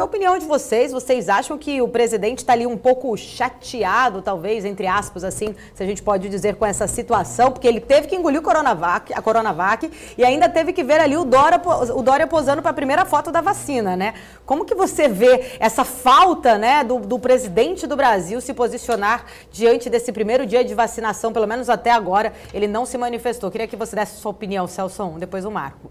saber a opinião de vocês. Vocês acham que o presidente está ali um pouco chateado, talvez, entre aspas, assim, se a gente pode dizer, com essa situação, porque ele teve que engolir Coronavac, a Coronavac e ainda teve que ver ali o Dória, o Dória posando para a primeira foto da vacina, né? Como que você vê essa falta, né, do, do presidente do Brasil se posicionar diante desse primeiro dia de vacinação, pelo menos até agora, ele não se manifestou. Queria que você desse sua opinião, Celso, depois o Marco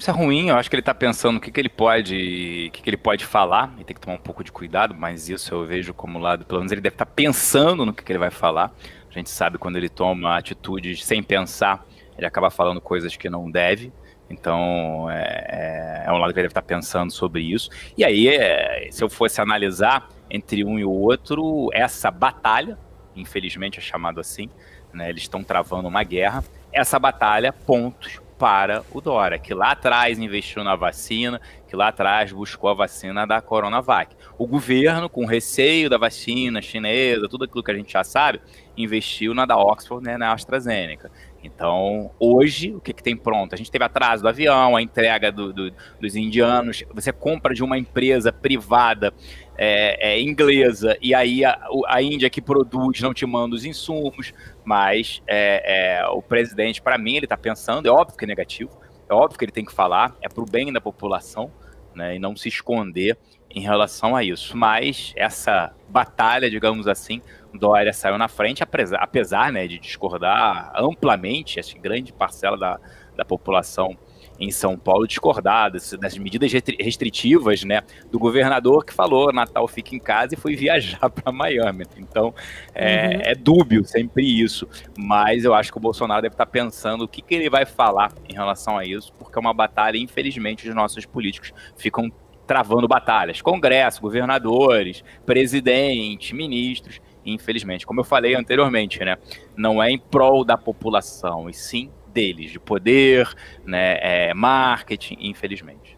isso é ruim, eu acho que ele tá pensando o que, que ele pode. O que, que ele pode falar. Ele tem que tomar um pouco de cuidado, mas isso eu vejo como lado, pelo menos ele deve estar tá pensando no que, que ele vai falar. A gente sabe quando ele toma atitudes sem pensar, ele acaba falando coisas que não deve. Então é, é, é um lado que ele deve estar tá pensando sobre isso. E aí, é, se eu fosse analisar entre um e o outro, essa batalha, infelizmente é chamado assim, né, eles estão travando uma guerra. Essa batalha, pontos para o Dória, que lá atrás investiu na vacina, que lá atrás buscou a vacina da Coronavac. O governo, com receio da vacina chinesa, tudo aquilo que a gente já sabe, investiu na da Oxford, né, na AstraZeneca. Então, hoje, o que, que tem pronto? A gente teve atraso do avião, a entrega do, do, dos indianos, você compra de uma empresa privada é, é, inglesa, e aí a, a, Índia que produz não te manda os insumos, mas é, é o presidente, para mim, ele está pensando, é óbvio que é negativo, é óbvio que ele tem que falar, é para o bem da população, né, e não se esconder em relação a isso. Mas essa batalha, digamos assim, Dória saiu na frente, apesar, apesar né, de discordar amplamente, acho que grande parcela da, da população em São Paulo discordar das, medidas restritivas né, do governador que falou Natal fica em casa e foi viajar para Miami. Então é, uhum. é, dúbio sempre isso, mas eu acho que o Bolsonaro deve estar tá pensando o que, que ele vai falar em relação a isso, porque é uma batalha, infelizmente, os nossos políticos ficam travando batalhas. Congresso, governadores, presidente, ministros. Infelizmente, como eu falei anteriormente, né? Não é em prol da população, e sim deles, de poder, né, é, marketing, infelizmente.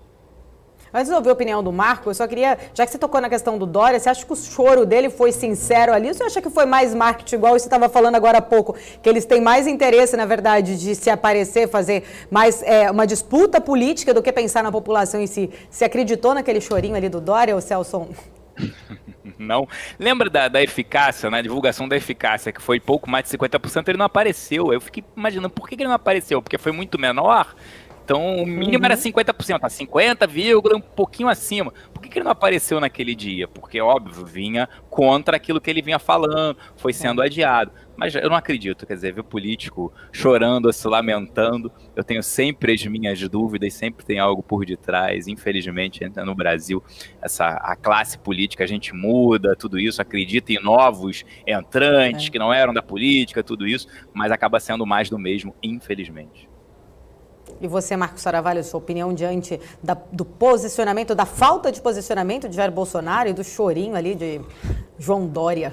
Antes de ouvir a opinião do Marco, eu só queria, já que você tocou na questão do Dória, você acha que o choro dele foi sincero ali? Ou você acha que foi mais marketing, igual você estava falando agora há pouco, que eles têm mais interesse, na verdade, de se aparecer, fazer mais é, uma disputa política do que pensar na população em si? Você acreditou naquele chorinho ali do Dória, ou Celso? não. Lembra da, da eficácia, na né? divulgação da eficácia, que foi pouco mais de 50%, ele não apareceu. Eu fiquei imaginando por que ele não apareceu, porque foi muito menor. Então o mínimo uhum. era 50%, tá? 50, um pouquinho acima. Por que, que ele não apareceu naquele dia? Porque, óbvio, vinha contra aquilo que ele vinha falando, foi sendo é. adiado. Mas eu não acredito, quer dizer, ver o político chorando, se lamentando. Eu tenho sempre as minhas dúvidas, sempre tem algo por detrás. Infelizmente, no Brasil, essa, a classe política, a gente muda tudo isso, acredita em novos entrantes é. que não eram da política, tudo isso, mas acaba sendo mais do mesmo, infelizmente. E você, Marcos Saravalho, sua opinião diante da, do posicionamento, da falta de posicionamento de Jair Bolsonaro e do chorinho ali de João Dória?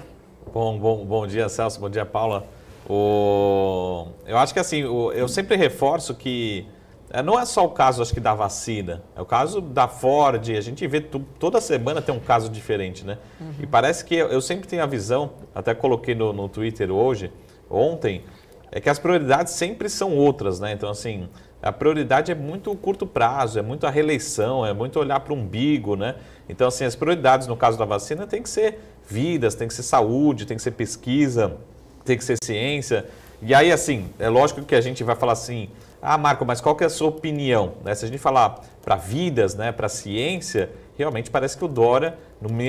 Bom, bom, bom dia, Celso. Bom dia, Paula. O... Eu acho que assim, eu sempre reforço que é, não é só o caso, acho que, da vacina. É o caso da Ford. A gente vê toda semana tem um caso diferente, né? Uhum. E parece que eu, sempre tenho a visão, até coloquei no, no Twitter hoje, ontem, é que as prioridades sempre são outras, né? Então, assim, a prioridade é muito curto prazo, é muito a reeleição, é muito olhar para o umbigo, né? Então, assim, as prioridades no caso da vacina tem que ser vidas, tem que ser saúde, tem que ser pesquisa, tem que ser ciência. E aí, assim, é lógico que a gente vai falar assim, ah, Marco, mas qual que é a sua opinião? Né? Se a gente falar para vidas, né, para ciência, realmente parece que o Dora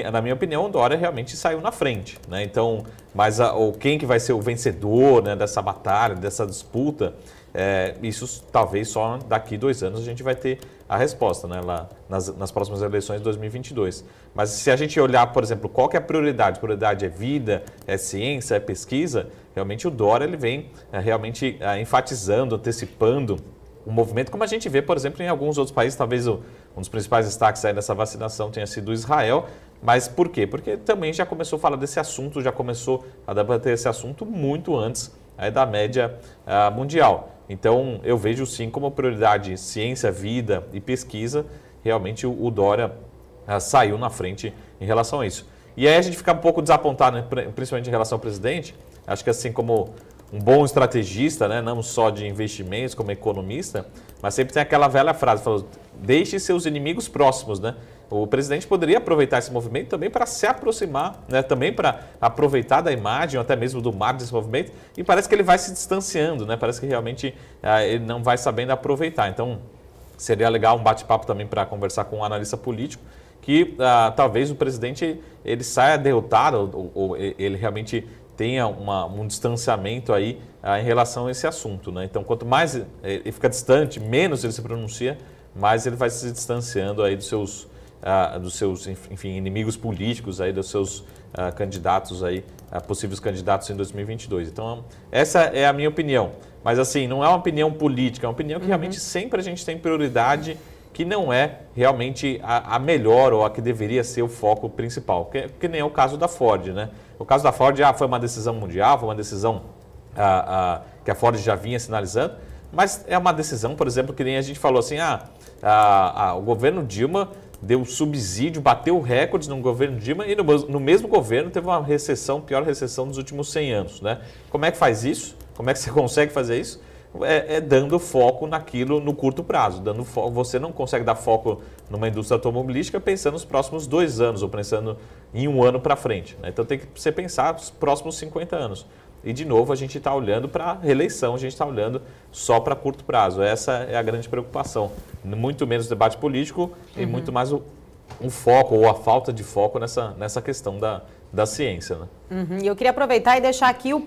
na minha opinião, o Dora realmente saiu na frente. Né? Então, mas a, ou quem que vai ser o vencedor né, dessa batalha, dessa disputa, é, isso talvez só daqui dois anos a gente vai ter a resposta né, lá nas, nas, próximas eleições de 2022. Mas se a gente olhar, por exemplo, qual que é a prioridade, prioridade é vida, é ciência, é pesquisa, realmente o Dora ele vem é, realmente é, enfatizando, antecipando o movimento, como a gente vê, por exemplo, em alguns outros países, talvez o, um dos principais destaques aí dessa vacinação tenha sido Israel, mas por quê? Porque também já começou a falar desse assunto, já começou a debater esse assunto muito antes da média uh, mundial. Então, eu vejo sim como prioridade ciência, vida e pesquisa. Realmente, o, o Dória uh, saiu na frente em relação a isso. E aí a gente fica um pouco desapontado, né, principalmente em relação ao presidente. Acho que assim como um bom estrategista, né? não só de investimentos como economista, mas sempre tem aquela velha frase, falou, deixe seus inimigos próximos, né? O presidente poderia aproveitar esse movimento também para se aproximar, né? também para aproveitar da imagem, ou até mesmo do mar desse movimento, e parece que ele vai se distanciando, né? parece que realmente ah, ele não vai sabendo aproveitar. Então, seria legal um bate-papo também para conversar com um analista político, que ah, talvez o presidente ele saia derrotado, ou, ou ele realmente tenha uma, um distanciamento aí ah, em relação a esse assunto. Né? Então, quanto mais eh, ele fica distante, menos ele se pronuncia, mais ele vai se distanciando aí dos seus, ah, dos seus enfim, inimigos políticos, aí, dos seus ah, candidatos, aí, ah, possíveis candidatos em 2022. Então, essa é a minha opinião. Mas, assim, não é uma opinião política, é uma opinião que uhum. realmente sempre a gente tem prioridade que não é realmente a, a, melhor ou a que deveria ser o foco principal, que, que, nem é o caso da Ford. Né? O caso da Ford ah, foi uma decisão mundial, foi uma decisão ah, ah, que a Ford já vinha sinalizando, mas é uma decisão, por exemplo, que nem a gente falou assim, ah, ah o governo Dilma deu subsídio, bateu recordes no governo Dilma e no, no mesmo governo teve uma recessão, pior recessão dos últimos 100 anos. Né? Como é que faz isso? Como é que você consegue fazer isso? é, é, dando foco naquilo no curto prazo. Dando você não consegue dar foco numa indústria automobilística pensando nos próximos dois anos ou pensando em um ano para frente. Né? Então tem que você pensar os próximos 50 anos. E de novo a gente está olhando para a reeleição, a gente está olhando só para curto prazo. Essa é a grande preocupação. Muito menos debate político uhum. e muito mais o, o foco ou a falta de foco nessa, nessa questão da, da ciência. Né? Uhum. E eu queria aproveitar e deixar aqui o